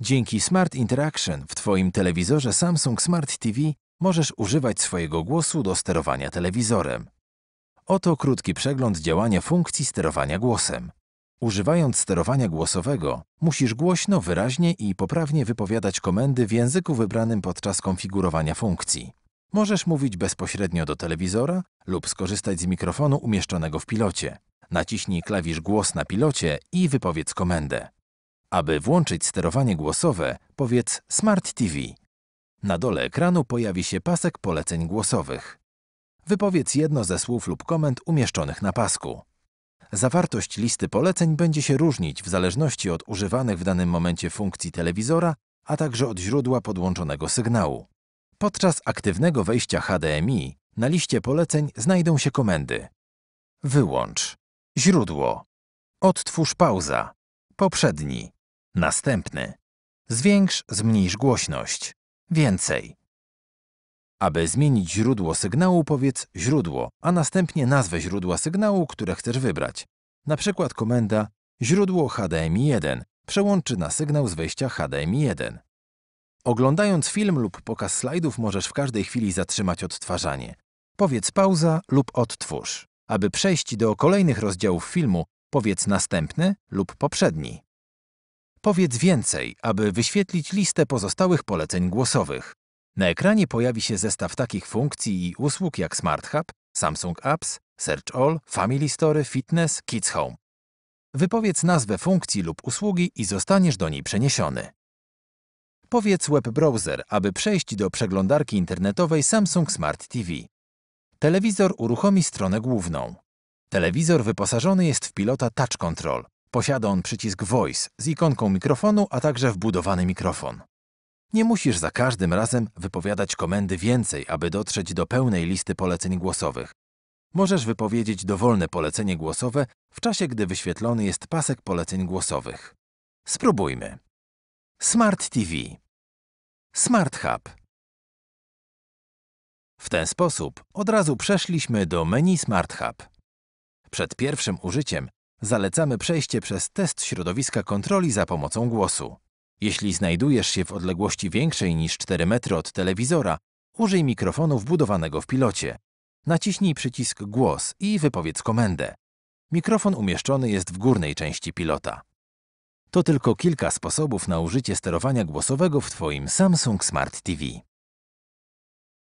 Dzięki Smart Interaction w Twoim telewizorze Samsung Smart TV możesz używać swojego głosu do sterowania telewizorem. Oto krótki przegląd działania funkcji sterowania głosem. Używając sterowania głosowego, musisz głośno, wyraźnie i poprawnie wypowiadać komendy w języku wybranym podczas konfigurowania funkcji. Możesz mówić bezpośrednio do telewizora lub skorzystać z mikrofonu umieszczonego w pilocie. Naciśnij klawisz głos na pilocie i wypowiedz komendę. Aby włączyć sterowanie głosowe, powiedz Smart TV. Na dole ekranu pojawi się pasek poleceń głosowych. Wypowiedz jedno ze słów lub komend umieszczonych na pasku. Zawartość listy poleceń będzie się różnić w zależności od używanych w danym momencie funkcji telewizora, a także od źródła podłączonego sygnału. Podczas aktywnego wejścia HDMI na liście poleceń znajdą się komendy Wyłącz Źródło Odtwórz pauza Poprzedni Następny. Zwiększ, zmniejsz głośność. Więcej. Aby zmienić źródło sygnału, powiedz źródło, a następnie nazwę źródła sygnału, które chcesz wybrać. Na przykład komenda źródło HDMI1 przełączy na sygnał z wejścia HDMI1. Oglądając film lub pokaz slajdów możesz w każdej chwili zatrzymać odtwarzanie. Powiedz pauza lub odtwórz. Aby przejść do kolejnych rozdziałów filmu, powiedz następny lub poprzedni. Powiedz więcej, aby wyświetlić listę pozostałych poleceń głosowych. Na ekranie pojawi się zestaw takich funkcji i usług jak Smart Hub, Samsung Apps, Search All, Family Story, Fitness, Kids Home. Wypowiedz nazwę funkcji lub usługi i zostaniesz do niej przeniesiony. Powiedz web browser, aby przejść do przeglądarki internetowej Samsung Smart TV. Telewizor uruchomi stronę główną. Telewizor wyposażony jest w pilota Touch Control. Posiada on przycisk Voice z ikonką mikrofonu, a także wbudowany mikrofon. Nie musisz za każdym razem wypowiadać komendy więcej, aby dotrzeć do pełnej listy poleceń głosowych. Możesz wypowiedzieć dowolne polecenie głosowe w czasie, gdy wyświetlony jest pasek poleceń głosowych. Spróbujmy. Smart TV Smart Hub W ten sposób od razu przeszliśmy do menu Smart Hub. Przed pierwszym użyciem zalecamy przejście przez test środowiska kontroli za pomocą głosu. Jeśli znajdujesz się w odległości większej niż 4 metry od telewizora, użyj mikrofonu wbudowanego w pilocie. Naciśnij przycisk Głos i wypowiedz komendę. Mikrofon umieszczony jest w górnej części pilota. To tylko kilka sposobów na użycie sterowania głosowego w Twoim Samsung Smart TV.